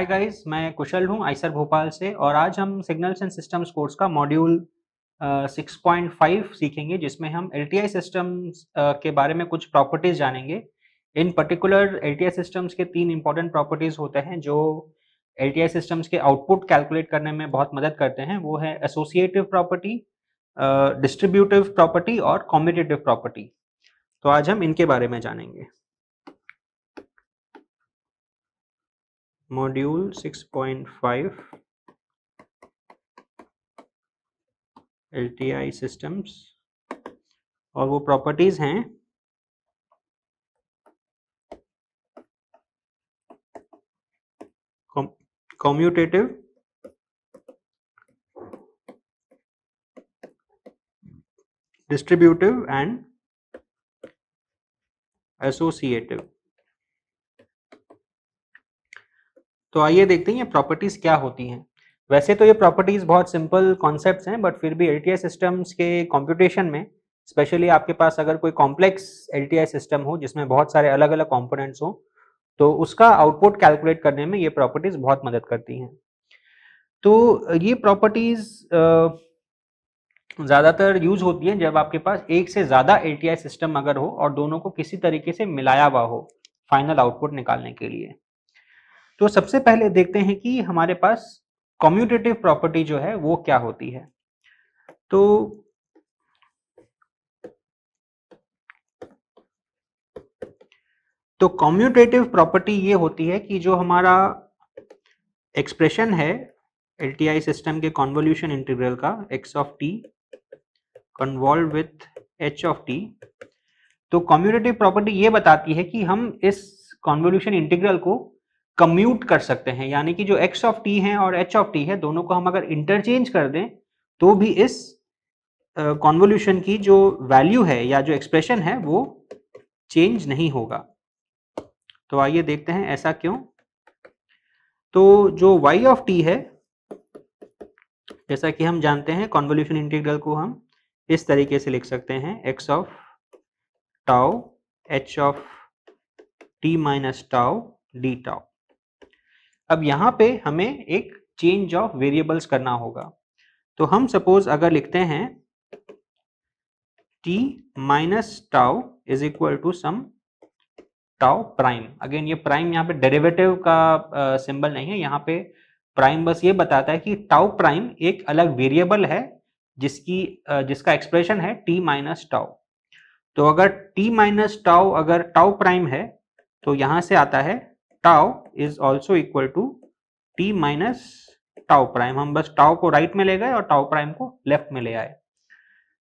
Hi guys मैं कुशल हूँ Eicher Bhopal से और आज हम सिग्नल्स एंड सिस्टम्स कोर्स का मॉड्यूल सिक्स पॉइंट फाइव सीखेंगे जिसमें हम एल सिस्टम्स के बारे में कुछ प्रॉपर्टीज जानेंगे इन पर्टिकुलर एल सिस्टम्स के तीन इंपॉर्टेंट प्रॉपर्टीज होते हैं जो एल सिस्टम्स के आउटपुट कैलकुलेट करने में बहुत मदद करते हैं वो है एसोसिएटिव प्रॉपर्टी डिस्ट्रीब्यूटिव प्रॉपर्टी और कॉम्पिटेटिव प्रॉपर्टी तो आज हम इनके बारे में जानेंगे मॉड्यूल 6.5 एलटीआई सिस्टम्स और वो प्रॉपर्टीज हैं कॉम्यूटेटिव डिस्ट्रीब्यूटिव एंड एसोसिएटिव तो आइए देखते हैं ये प्रॉपर्टीज क्या होती हैं वैसे तो ये प्रॉपर्टीज बहुत सिंपल कॉन्सेप्ट्स हैं बट फिर भी एल सिस्टम्स के कॉम्पिटिशन में स्पेशली आपके पास अगर कोई कॉम्प्लेक्स एल सिस्टम हो जिसमें बहुत सारे अलग अलग कॉम्पोनेंट्स हों तो उसका आउटपुट कैलकुलेट करने में ये प्रॉपर्टीज बहुत मदद करती हैं तो ये प्रॉपर्टीज ज़्यादातर यूज होती हैं जब आपके पास एक से ज़्यादा एल सिस्टम अगर हो और दोनों को किसी तरीके से मिलाया हुआ हो फाइनल आउटपुट निकालने के लिए तो सबसे पहले देखते हैं कि हमारे पास कॉम्यूटेटिव प्रॉपर्टी जो है वो क्या होती है तो तो कॉम्यूटेटिव प्रॉपर्टी ये होती है कि जो हमारा एक्सप्रेशन है एल सिस्टम के कॉन्वोल्यूशन इंटीग्रल का x of t convolve with h of t तो कॉम्यूटेटिव प्रॉपर्टी ये बताती है कि हम इस कॉन्वोल्यूशन इंटीग्रल को कम्यूट कर सकते हैं यानी कि जो एक्स ऑफ टी है और एच ऑफ टी है दोनों को हम अगर इंटरचेंज कर दें तो भी इस कॉन्वोल्यूशन uh, की जो वैल्यू है या जो एक्सप्रेशन है वो चेंज नहीं होगा तो आइए देखते हैं ऐसा क्यों तो जो y ऑफ t है जैसा कि हम जानते हैं कॉन्वोल्यूशन इंटीग्रल को हम इस तरीके से लिख सकते हैं x of tau h of t minus tau d tau अब यहाँ पे हमें एक चेंज ऑफ वेरिएबल्स करना होगा तो हम सपोज अगर लिखते हैं t minus tau is equal to some tau prime again ये प्राइम यहाँ पे डेरिवेटिव का सिंबल uh, नहीं है यहाँ पे प्राइम बस ये बताता है कि टाउ प्राइम एक अलग वेरिएबल है जिसकी uh, जिसका एक्सप्रेशन है टी माइनस टाउ तो अगर टी माइनस टाउ अगर टाउ प्राइम है तो यहां से आता है tau is also equal to t minus tau prime हम बस tau को राइट में ले गए और tau prime को लेफ्ट में ले आए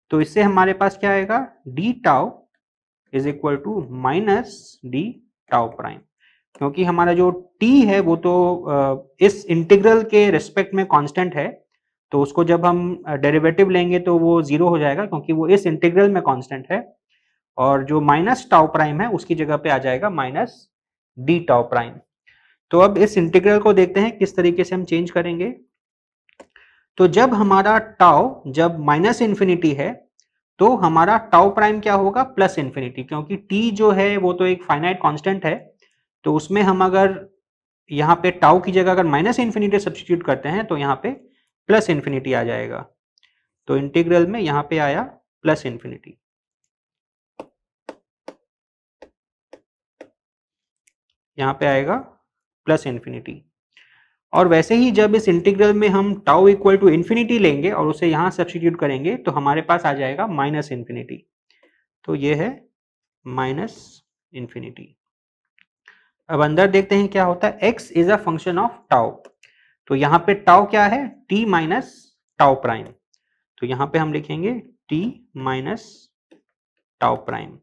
तो इससे हमारे पास क्या आएगा d tau is equal to minus d tau prime. क्योंकि हमारा जो टी है वो तो इस इंटीग्रल के रिस्पेक्ट में constant है तो उसको जब हम डेरिवेटिव लेंगे तो वो जीरो हो जाएगा क्योंकि वो इस इंटीग्रल में कांस्टेंट है और जो माइनस टाउ प्राइम है उसकी जगह पे आ जाएगा माइनस डी टाउ प्राइम तो अब इस इंटीग्रल को देखते हैं किस तरीके से हम चेंज करेंगे तो जब हमारा टाउ जब माइनस इंफिनिटी है तो हमारा टाउ प्राइम क्या होगा प्लस इंफिनिटी क्योंकि टी जो है वो तो एक फाइनाइट कांस्टेंट है तो उसमें हम अगर यहाँ पे टाउ की जगह अगर माइनस इंफिनिटी सब्सटीट्यूट करते हैं तो यहाँ पे प्लस इंफिनिटी आ जाएगा तो इंटीग्रल में यहाँ पे आया प्लस इंफिनिटी यहाँ पे आएगा प्लस इन्फिनिटी और वैसे ही जब इस इंटीग्रल में हम टाउ इक्वल टू इन्फिनिटी लेंगे और उसे यहाँ सब्सटीट्यूट करेंगे तो हमारे पास आ जाएगा माइनस इन्फिनिटी तो ये है माइनस इन्फिनिटी अब अंदर देखते हैं क्या होता है x is a function of tau तो यहाँ पे टाउ क्या है टी माइनस टाउ प्राइम तो यहाँ पे हम लिखेंगे टी माइनस टाउ प्राइम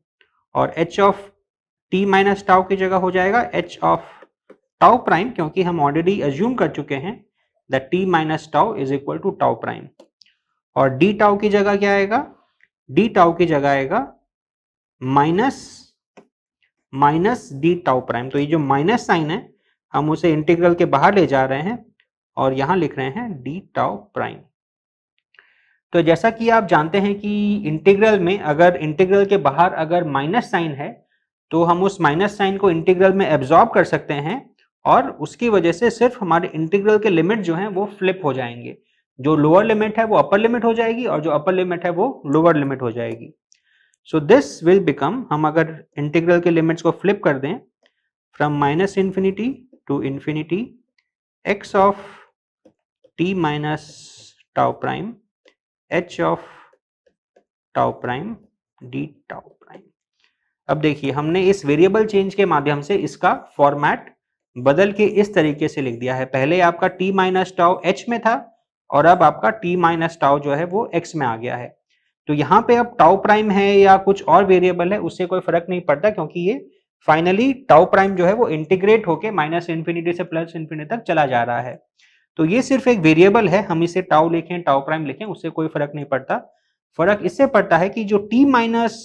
और h of t minus tau की जगह हो जाएगा एच ऑफ टाउ प्राइम क्योंकि हम ऑलरेडी एज्यूम कर चुके हैं the t minus tau is equal to tau prime और डी टाउ की जगह क्या आएगा डी टाउ की जगह आएगा minus minus d tau prime तो ये जो माइनस साइन है हम उसे इंटीग्रल के बाहर ले जा रहे हैं और यहां लिख रहे हैं डी टाउ प्राइम तो जैसा कि आप जानते हैं कि इंटीग्रल में अगर इंटीग्रल के बाहर अगर माइनस साइन है तो हम उस माइनस साइन को इंटीग्रल में एब्जॉर्ब कर सकते हैं और उसकी वजह से सिर्फ हमारे इंटीग्रल के लिमिट जो है वो फ्लिप हो जाएंगे जो लोअर लिमिट है वो अपर लिमिट हो जाएगी और जो अपर लिमिट है वो लोअर लिमिट हो जाएगी सो दिस विल बिकम हम अगर इंटीग्रल के लिमिट्स को फ्लिप कर दें from minus infinity to infinity x of t minus tau prime h of tau prime d tau prime अब देखिए हमने इस वेरिएबल चेंज के माध्यम से इसका फॉर्मेट बदल के इस तरीके से लिख दिया है पहले आपका t माइनस टाओ एच में था और अब आपका t माइनस टाओ जो है वो x में आ गया है तो यहाँ पे अब टाओ प्राइम है या कुछ और वेरिएबल है उससे कोई फर्क नहीं पड़ता क्योंकि ये फाइनली टाओ प्राइम जो है वो इंटीग्रेट होके माइनस इन्फिनिटी से प्लस इन्फिनिटी तक चला जा रहा है तो ये सिर्फ एक वेरिएबल है हम इसे टाओ लिखें टाओ प्राइम लिखें उससे कोई फर्क नहीं पड़ता फर्क इससे पड़ता है कि जो टी माइनस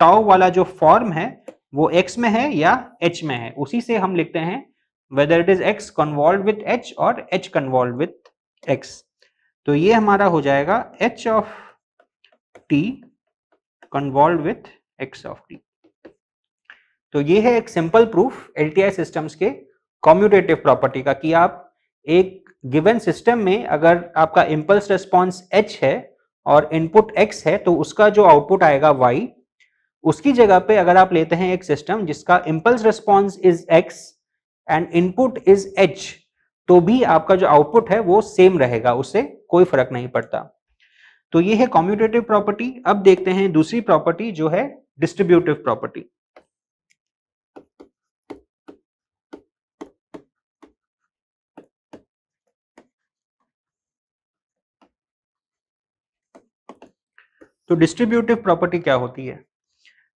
टाउ वाला जो फॉर्म है वो एक्स में है या एच में है उसी से हम लिखते हैं whether it is x convolve with h और एच कन्वॉल्व विथ एक्स तो ये हमारा हो जाएगा h of t convolve with x of t तो ये है एक सिंपल प्रूफ एल सिस्टम्स के कॉम्यूटेटिव प्रॉपर्टी का कि आप एक गिवन सिस्टम में अगर आपका इम्पल्स रेस्पॉन्स एच है और इनपुट एक्स है तो उसका जो आउटपुट आएगा वाई उसकी जगह पे अगर आप लेते हैं एक सिस्टम जिसका impulse response is x and input is h तो भी आपका जो आउटपुट है वो सेम रहेगा उससे कोई फर्क नहीं पड़ता तो ये है कॉम्यूटेटिव प्रॉपर्टी अब देखते हैं दूसरी प्रॉपर्टी जो है डिस्ट्रीब्यूटिव प्रॉपर्टी तो डिस्ट्रीब्यूटिव प्रॉपर्टी क्या होती है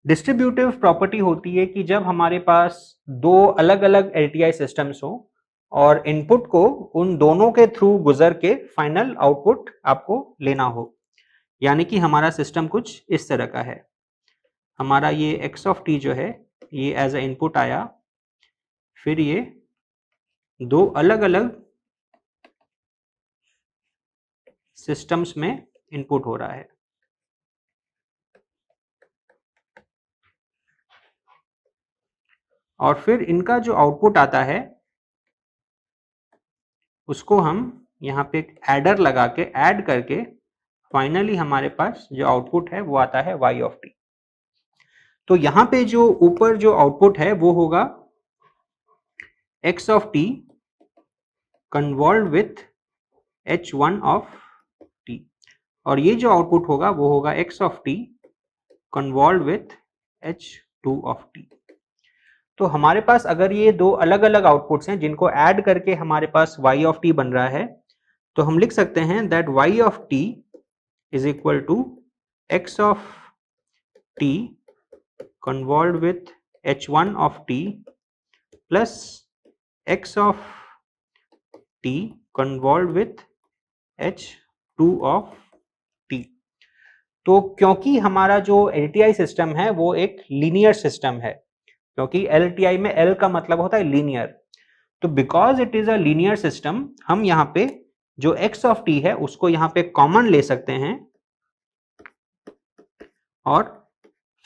डिस्ट्रीब्यूटिव प्रॉपर्टी होती है कि जब हमारे पास दो अलग अलग एल सिस्टम्स हो और इनपुट को उन दोनों के थ्रू गुजर के फाइनल आउटपुट आपको लेना हो यानी कि हमारा सिस्टम कुछ इस तरह का है हमारा ये एक्स ऑफ टी जो है ये एज अ इनपुट आया फिर ये दो अलग अलग सिस्टम्स में इनपुट हो रहा है और फिर इनका जो आउटपुट आता है उसको हम यहाँ पे एक एडर लगा के ऐड करके फाइनली हमारे पास जो आउटपुट है वो आता है वाई ऑफ टी तो यहां पे जो ऊपर जो आउटपुट है वो होगा x of t convolve with h one of t और ये जो आउटपुट होगा वो होगा x of t convolve with h two of t तो हमारे पास अगर ये दो अलग अलग आउटपुट्स हैं जिनको ऐड करके हमारे पास वाई ऑफ टी बन रहा है तो हम लिख सकते हैं that y of t is equal to x of t convolve with h one of T plus x of t convolve with h two of t तो क्योंकि हमारा जो एल सिस्टम है वो एक लीनियर सिस्टम है क्योंकि एल में एल का मतलब होता है लीनियर तो because it is uh system हम यहाँ पे जो एक्स ऑफ टी है उसको यहाँ पे कॉमन ले सकते हैं और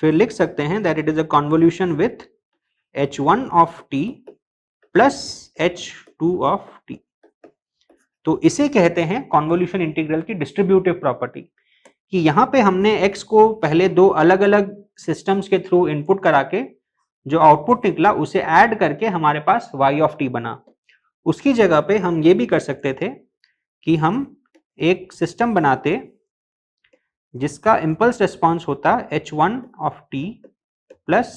फिर लिख सकते हैं that it is a convolution with h one of T plus h two of t तो इसे कहते हैं कॉन्वोल्यूशन इंटीग्रल की डिस्ट्रीब्यूटिव प्रॉपर्टी कि यहाँ पे हमने x को पहले दो अलग अलग सिस्टम्स के थ्रू इनपुट करा के जो आउटपुट निकला उसे ऐड करके हमारे पास वाई ऑफ टी बना उसकी जगह पे हम ये भी कर सकते थे कि हम एक सिस्टम बनाते जिसका इम्पल्स रिस्पॉन्स होता h one of T plus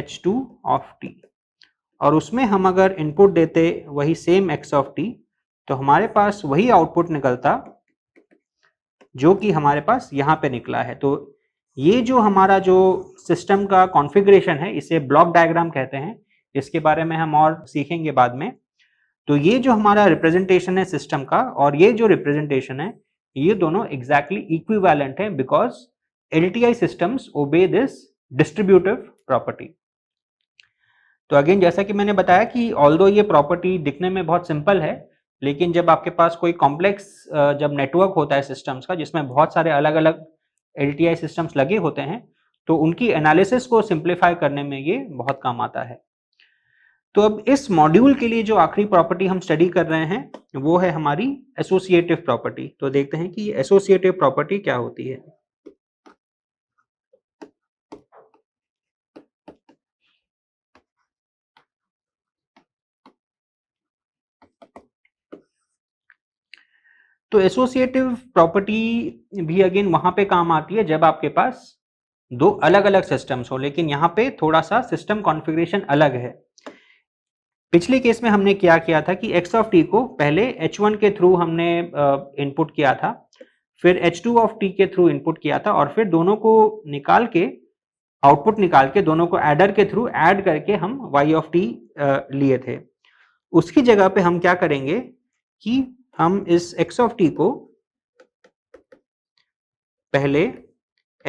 h two of t और उसमें हम अगर इनपुट देते वही सेम एक्स ऑफ टी तो हमारे पास वही आउटपुट निकलता जो कि हमारे पास यहाँ पे निकला है तो ये जो हमारा जो सिस्टम का कॉन्फ़िगरेशन है इसे ब्लॉक डायग्राम कहते हैं इसके बारे में हम और सीखेंगे बाद में तो ये जो हमारा रिप्रेजेंटेशन है सिस्टम का और ये जो रिप्रेजेंटेशन है ये दोनों एग्जैक्टली इक्विवेलेंट हैं because L systems obey this distributive property तो अगेन जैसा कि मैंने बताया कि ऑल ये प्रॉपर्टी दिखने में बहुत सिंपल है लेकिन जब आपके पास कोई कॉम्प्लेक्स जब नेटवर्क होता है सिस्टम्स का जिसमें बहुत सारे अलग अलग एल सिस्टम्स लगे होते हैं तो उनकी एनालिसिस को सिंप्लीफाई करने में ये बहुत काम आता है तो अब इस मॉड्यूल के लिए जो आखिरी प्रॉपर्टी हम स्टडी कर रहे हैं वो है हमारी एसोसिएटिव प्रॉपर्टी तो देखते हैं कि एसोसिएटिव प्रॉपर्टी क्या होती है तो एसोसिएटिव प्रॉपर्टी भी अगेन वहां पे काम आती है जब आपके पास दो अलग अलग सिस्टम्स हो लेकिन यहाँ पे थोड़ा सा सिस्टम कॉन्फ़िगरेशन अलग है पिछले केस में हमने क्या किया था कि एक्स ऑफ टी को पहले एच वन के थ्रू हमने इनपुट किया था फिर एच टू ऑफ टी के थ्रू इनपुट किया था और फिर दोनों को निकाल के आउटपुट निकाल के दोनों को एडर के थ्रू एड करके हम वाई ऑफ टी लिए थे उसकी जगह पे हम क्या करेंगे कि हम इस एक्स ऑफ टी को पहले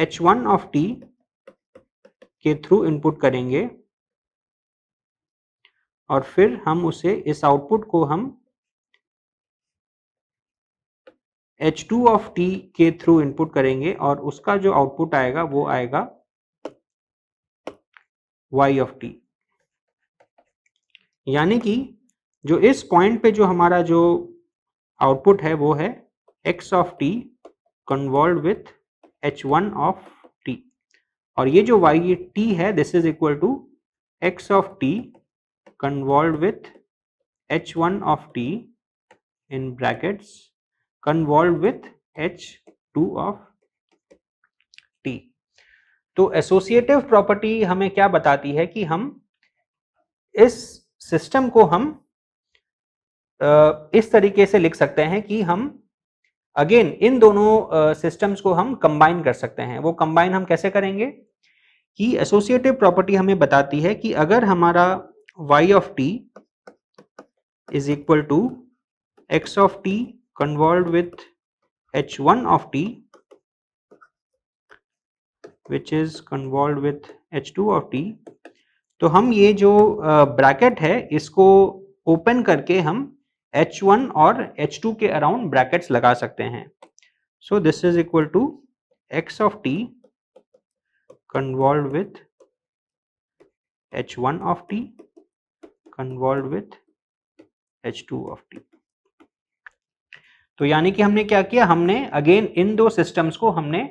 एच वन ऑफ टी के थ्रू इनपुट करेंगे और फिर हम उसे इस आउटपुट को हम एच टू ऑफ टी के थ्रू इनपुट करेंगे और उसका जो आउटपुट आएगा वो आएगा y ऑफ t यानी कि जो इस पॉइंट पे जो हमारा जो आउटपुट है वो है x of t convolve with h1 one of t और ये जो वाई t है this is equal to x of t convolve with h1 one of T in brackets convolve with h two of t तो associative property हमें क्या बताती है कि हम इस सिस्टम को हम इस तरीके से लिख सकते हैं कि हम अगेन इन दोनों सिस्टम्स को हम कंबाइन कर सकते हैं वो कंबाइन हम कैसे करेंगे कि एसोसिएटिव प्रॉपर्टी हमें बताती है कि अगर हमारा y of t is equal to x of t convolve with h1 one of t which is convolve with h two of t तो हम ये जो ब्रैकेट है इसको ओपन करके हम H1 और H2 के अराउंड ब्रैकेट्स लगा सकते हैं so this is equal to x of t convolved with h1 of t convolved with h2 of t तो यानी कि हमने क्या किया हमने अगेन इन दो सिस्टम्स को हमने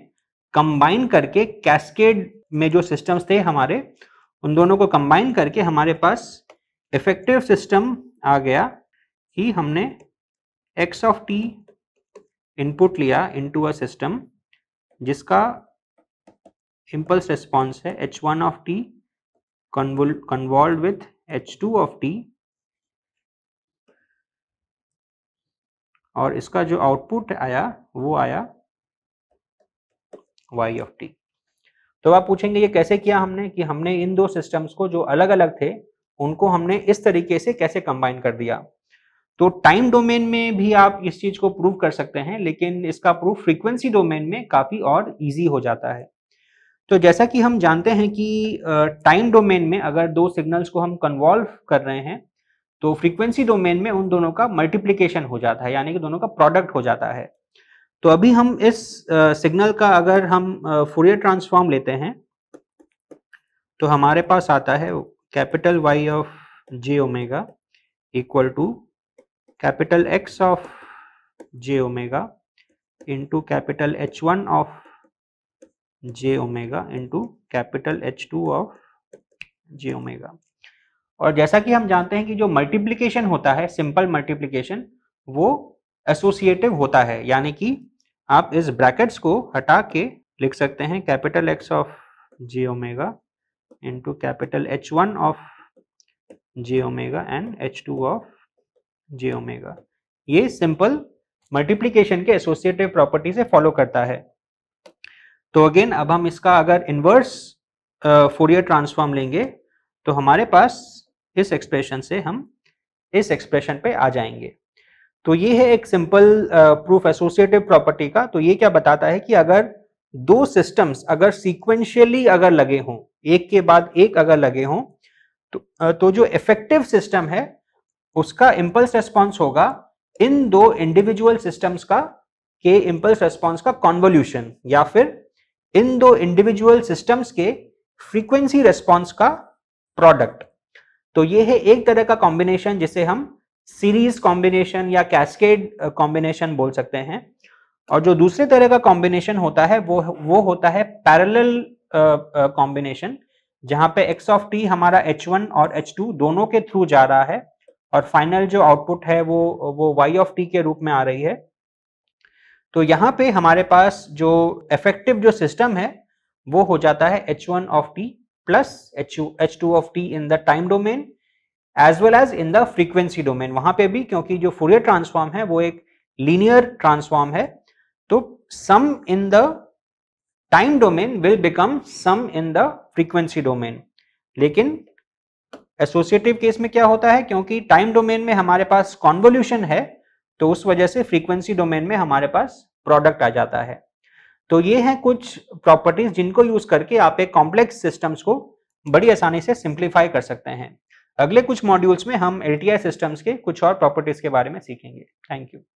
कंबाइन करके कैस्केड में जो सिस्टम्स थे हमारे उन दोनों को कंबाइन करके हमारे पास इफेक्टिव सिस्टम आ गया ही हमने एक्स ऑफ टी इनपुट लिया इनटू अ सिस्टम जिसका इम्पल्स रिस्पॉन्स है H one of t convolve with h two of t और इसका जो आउटपुट आया वो आया y ऑफ टी तो आप पूछेंगे ये कैसे किया हमने कि हमने इन दो सिस्टम्स को जो अलग अलग थे उनको हमने इस तरीके से कैसे कंबाइन कर दिया तो टाइम डोमेन में भी आप इस चीज को प्रूव कर सकते हैं लेकिन इसका प्रूफ फ्रीक्वेंसी डोमेन में काफी और इजी हो जाता है तो जैसा कि हम जानते हैं कि टाइम डोमेन में अगर दो सिग्नल्स को हम कन्वॉल्व कर रहे हैं तो फ्रीक्वेंसी डोमेन में उन दोनों का मल्टीप्लीकेशन हो जाता है यानी कि दोनों का प्रोडक्ट हो जाता है तो अभी हम इस सिग्नल का अगर हम फूरियर ट्रांसफॉर्म लेते हैं तो हमारे पास आता है capital Y of J omega equal to capital X of j omega into capital H1 of j omega into capital H2 of j omega. और जैसा कि हम जानते हैं कि जो मल्टीप्लीकेशन होता है सिंपल मल्टीप्लीकेशन वो एसोसिएटिव होता है यानी कि आप इस ब्रैकेट्स को हटा के लिख सकते हैं capital X of J omega into capital H one of J omega and H two of J omega ये सिंपल मल्टीप्लीकेशन के एसोसिएटिव प्रॉपर्टी से फॉलो करता है तो अगेन अब हम इसका अगर इनवर्स फोरियर ट्रांसफॉर्म लेंगे तो हमारे पास इस एक्सप्रेशन से हम इस एक्सप्रेशन पे आ जाएंगे तो ये है एक सिंपल प्रूफ एसोसिएटिव प्रॉपर्टी का तो ये क्या बताता है कि अगर दो सिस्टम्स अगर सीक्वेंशियली अगर लगे हों एक के बाद एक अगर लगे हों तो, uh, तो जो इफेक्टिव सिस्टम है उसका इंपल्स रेस्पॉन्स होगा इन दो इंडिविजुअल सिस्टम्स का के इंपल्स रेस्पॉन्स का कॉन्वोल्यूशन या फिर इन दो इंडिविजुअल सिस्टम्स के फ्रीक्वेंसी रेस्पॉन्स का प्रोडक्ट तो ये है एक तरह का कॉम्बिनेशन जिसे हम सीरीज कॉम्बिनेशन या कैस्केड कॉम्बिनेशन बोल सकते हैं और जो दूसरे तरह का कॉम्बिनेशन होता है वो वो होता है पैरेलल कॉम्बिनेशन जहां पे एक्स ऑफ टी हमारा एच वन और एच टू दोनों के थ्रू जा रहा है और फाइनल जो आउटपुट है वो वो वाई ऑफ टी के रूप में आ रही है तो यहाँ पे हमारे पास जो इफेक्टिव जो सिस्टम है वो हो जाता है H one of T plus H H two of T in the time domain as well as in the frequency domain वहां पे भी क्योंकि जो फूरियर ट्रांसफॉर्म है वो एक लीनियर ट्रांसफॉर्म है तो sum in the time domain will become sum in the frequency domain लेकिन एसोसिएटिव केस में क्या होता है क्योंकि टाइम डोमेन में हमारे पास कॉन्वोल्यूशन है तो उस वजह से फ्रीक्वेंसी डोमेन में हमारे पास प्रोडक्ट आ जाता है तो ये हैं कुछ प्रॉपर्टीज जिनको यूज करके आप एक कॉम्प्लेक्स सिस्टम्स को बड़ी आसानी से सिंप्लीफाई कर सकते हैं अगले कुछ मॉड्यूल्स में हम एल सिस्टम्स के कुछ और प्रॉपर्टीज के बारे में सीखेंगे थैंक यू